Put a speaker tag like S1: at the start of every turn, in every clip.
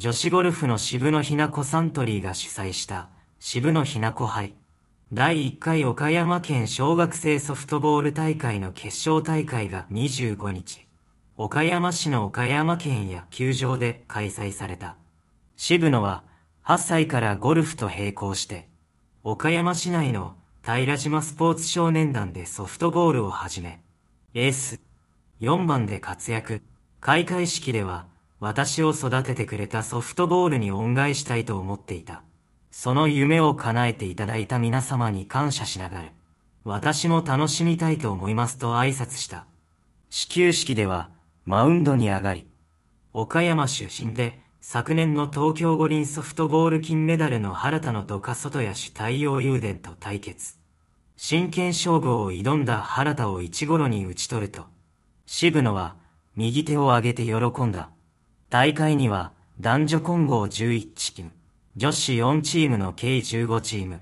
S1: 女子ゴルフの渋野ひな子サントリーが主催した渋野ひな子杯。第1回岡山県小学生ソフトボール大会の決勝大会が25日、岡山市の岡山県や球場で開催された。渋野は8歳からゴルフと並行して、岡山市内の平島スポーツ少年団でソフトボールを始め、エース、4番で活躍。開会式では、私を育ててくれたソフトボールに恩返したいと思っていた。その夢を叶えていただいた皆様に感謝しながら、私も楽しみたいと思いますと挨拶した。始球式では、マウンドに上がり、岡山出身で、昨年の東京五輪ソフトボール金メダルの原田のドカ外野手太陽雄伝と対決。真剣勝負を挑んだ原田を一頃に打ち取ると、渋野は右手を上げて喜んだ。大会には、男女混合11チーム、女子4チームの計15チーム、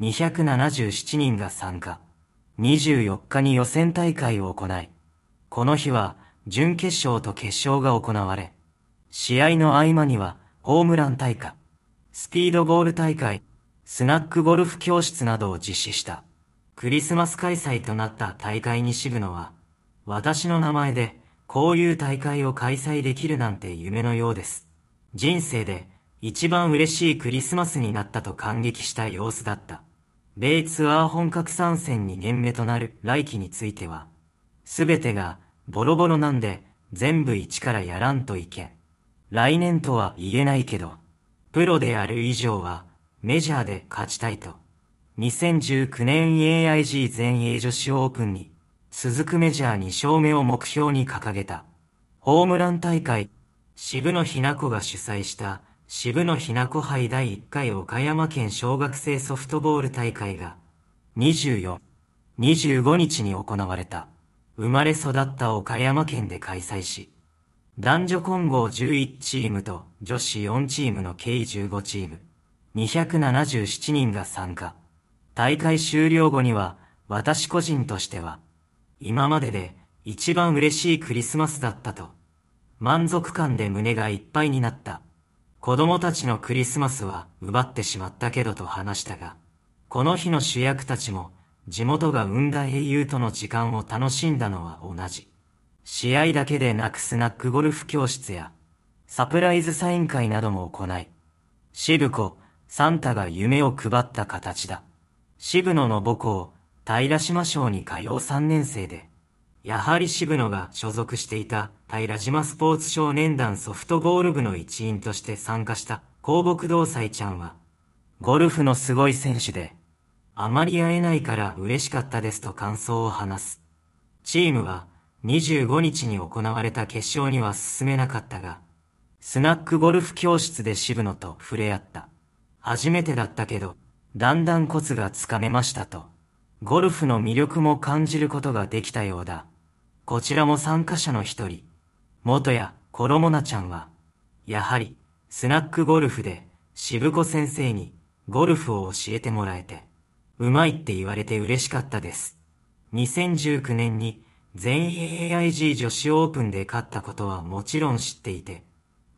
S1: 277人が参加。24日に予選大会を行い、この日は、準決勝と決勝が行われ、試合の合間には、ホームラン大会、スピードボール大会、スナックゴルフ教室などを実施した。クリスマス開催となった大会に渋野は、私の名前で、こういう大会を開催できるなんて夢のようです。人生で一番嬉しいクリスマスになったと感激した様子だった。米ツアー本格参戦2年目となる来季については、すべてがボロボロなんで全部一からやらんといけ来年とは言えないけど、プロである以上はメジャーで勝ちたいと。2019年 AIG 全英女子オープンに続くメジャー2勝目を目標に掲げた。ホームラン大会、渋野ひな子が主催した渋野ひな子杯第1回岡山県小学生ソフトボール大会が24、25日に行われた。生まれ育った岡山県で開催し、男女混合11チームと女子4チームの計15チーム、277人が参加。大会終了後には、私個人としては、今までで一番嬉しいクリスマスだったと、満足感で胸がいっぱいになった。子供たちのクリスマスは奪ってしまったけどと話したが、この日の主役たちも地元が生んだ英雄との時間を楽しんだのは同じ。試合だけでなくスナックゴルフ教室や、サプライズサイン会なども行い、渋子、サンタが夢を配った形だ。渋野の母校、平島省に通う3年生で、やはり渋野が所属していた平島スポーツ少年団ソフトボール部の一員として参加した広木道斎ちゃんは、ゴルフのすごい選手で、あまり会えないから嬉しかったですと感想を話す。チームは25日に行われた決勝には進めなかったが、スナックゴルフ教室で渋野と触れ合った。初めてだったけど、だんだんコツがつかめましたと。ゴルフの魅力も感じることができたようだ。こちらも参加者の一人、元やコロモナちゃんは、やはり、スナックゴルフで、渋子先生に、ゴルフを教えてもらえて、うまいって言われて嬉しかったです。2019年に、全英 AIG 女子オープンで勝ったことはもちろん知っていて、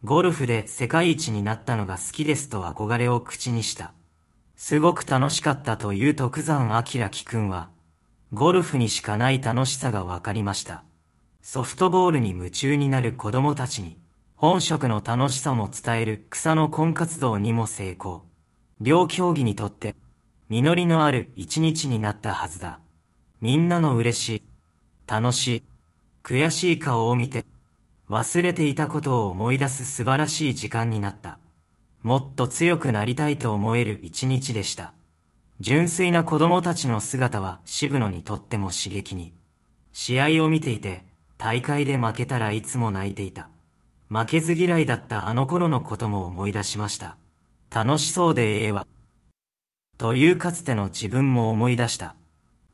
S1: ゴルフで世界一になったのが好きですと憧れを口にした。すごく楽しかったという徳山明輝くんは、ゴルフにしかない楽しさが分かりました。ソフトボールに夢中になる子供たちに、本職の楽しさも伝える草の婚活動にも成功。両競技にとって、実りのある一日になったはずだ。みんなの嬉しい、楽しい、悔しい顔を見て、忘れていたことを思い出す素晴らしい時間になった。もっと強くなりたいと思える一日でした。純粋な子供たちの姿は渋野にとっても刺激に。試合を見ていて、大会で負けたらいつも泣いていた。負けず嫌いだったあの頃のことも思い出しました。楽しそうでええわ。というかつての自分も思い出した。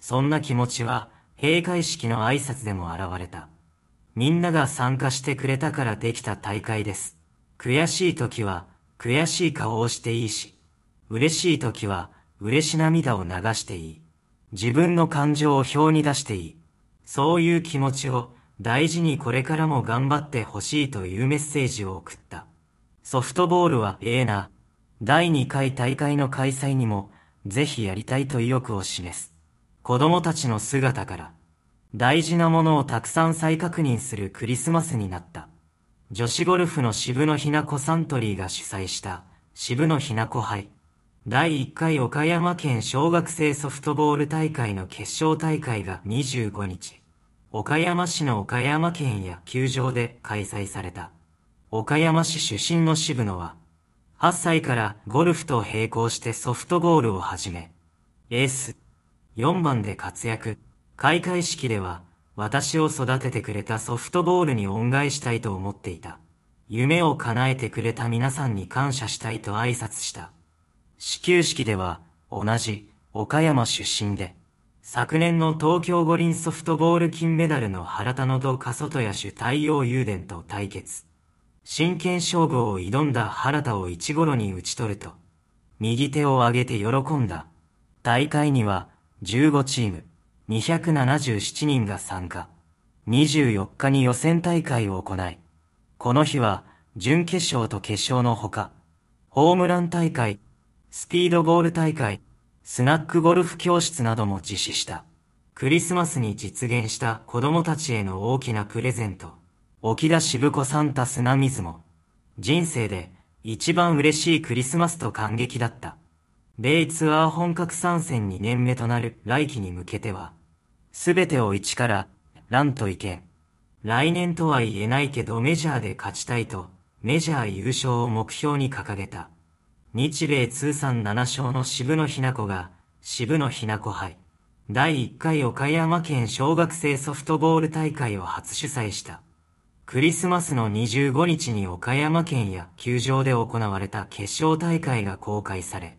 S1: そんな気持ちは、閉会式の挨拶でも現れた。みんなが参加してくれたからできた大会です。悔しい時は、悔しい顔をしていいし、嬉しい時は嬉し涙を流していい。自分の感情を表に出していい。そういう気持ちを大事にこれからも頑張ってほしいというメッセージを送った。ソフトボールはええな。第2回大会の開催にも、ぜひやりたいと意欲を示す。子供たちの姿から、大事なものをたくさん再確認するクリスマスになった。女子ゴルフの渋野ひな子サントリーが主催した渋野ひな子杯。第1回岡山県小学生ソフトボール大会の決勝大会が25日、岡山市の岡山県や球場で開催された。岡山市出身の渋野は、8歳からゴルフと並行してソフトボールを始め、エース、4番で活躍。開会式では私を育ててくれたソフトボールに恩返したいと思っていた。夢を叶えてくれた皆さんに感謝したいと挨拶した。始球式では、同じ、岡山出身で、昨年の東京五輪ソフトボール金メダルの原田のどか外野手太陽雄伝と対決。真剣勝負を挑んだ原田を一頃に打ち取ると、右手を上げて喜んだ。大会には15チーム、277人が参加。24日に予選大会を行い、この日は準決勝と決勝のほか、ホームラン大会、スピードボール大会、スナックゴルフ教室なども実施した。クリスマスに実現した子供たちへの大きなプレゼント、沖田渋子サンタ砂水も、人生で一番嬉しいクリスマスと感激だった。米ツアー本格参戦2年目となる来季に向けては、すべてを一から、ランといけ。来年とは言えないけどメジャーで勝ちたいと、メジャー優勝を目標に掲げた。日米通算7勝の渋野ひな子が、渋野ひな子杯。第1回岡山県小学生ソフトボール大会を初主催した。クリスマスの25日に岡山県や球場で行われた決勝大会が公開され、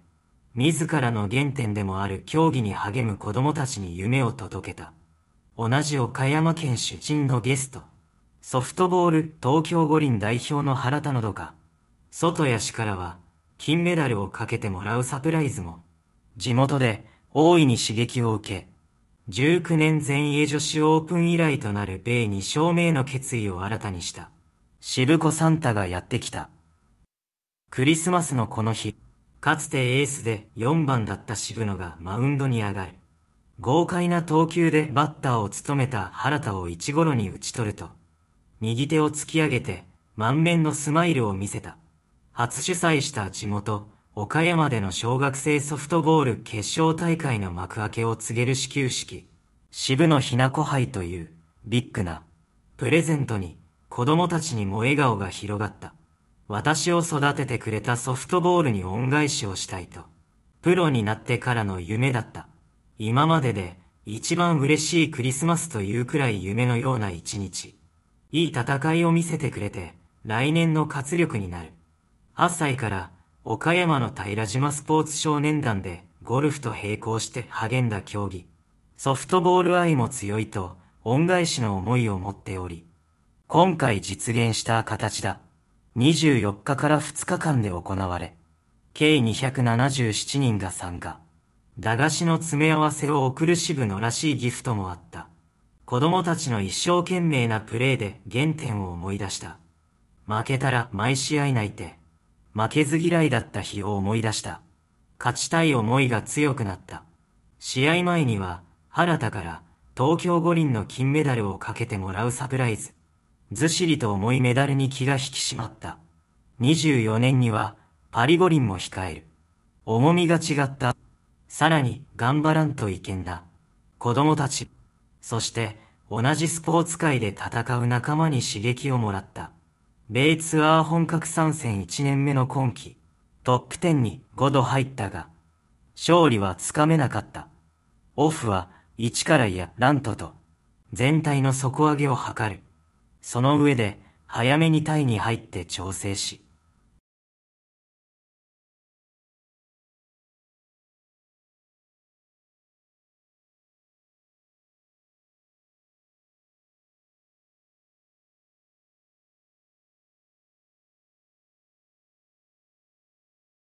S1: 自らの原点でもある競技に励む子供たちに夢を届けた。同じ岡山県出身のゲスト、ソフトボール東京五輪代表の原田のどか、外谷氏からは、金メダルをかけてもらうサプライズも、地元で大いに刺激を受け、19年全英女子オープン以来となる米2勝目の決意を新たにした。渋子サンタがやってきた。クリスマスのこの日、かつてエースで4番だった渋野がマウンドに上がる。豪快な投球でバッターを務めた原田を1ゴロに打ち取ると、右手を突き上げて満面のスマイルを見せた。初主催した地元、岡山での小学生ソフトボール決勝大会の幕開けを告げる始球式、渋野ひな子杯というビッグなプレゼントに子供たちにも笑顔が広がった。私を育ててくれたソフトボールに恩返しをしたいと。プロになってからの夢だった。今までで一番嬉しいクリスマスというくらい夢のような一日。いい戦いを見せてくれて、来年の活力になる。8歳から岡山の平島スポーツ少年団でゴルフと並行して励んだ競技。ソフトボール愛も強いと恩返しの思いを持っており、今回実現した形だ。24日から2日間で行われ、計277人が参加。駄菓子の詰め合わせを送る支部のらしいギフトもあった。子供たちの一生懸命なプレーで原点を思い出した。負けたら毎試合泣いて、負けず嫌いだった日を思い出した。勝ちたい思いが強くなった。試合前には、原田から東京五輪の金メダルをかけてもらうサプライズ。ずしりと重いメダルに気が引き締まった。24年には、パリ五輪も控える。重みが違った。さらに、頑張らんといけんだ。子供たち。そして、同じスポーツ界で戦う仲間に刺激をもらった。米ツアー本格参戦1年目の今季、トップ10に5度入ったが、勝利はつかめなかった。オフは、一からやラントと、全体の底上げを図る。その上で、早めにタイに入って調整し、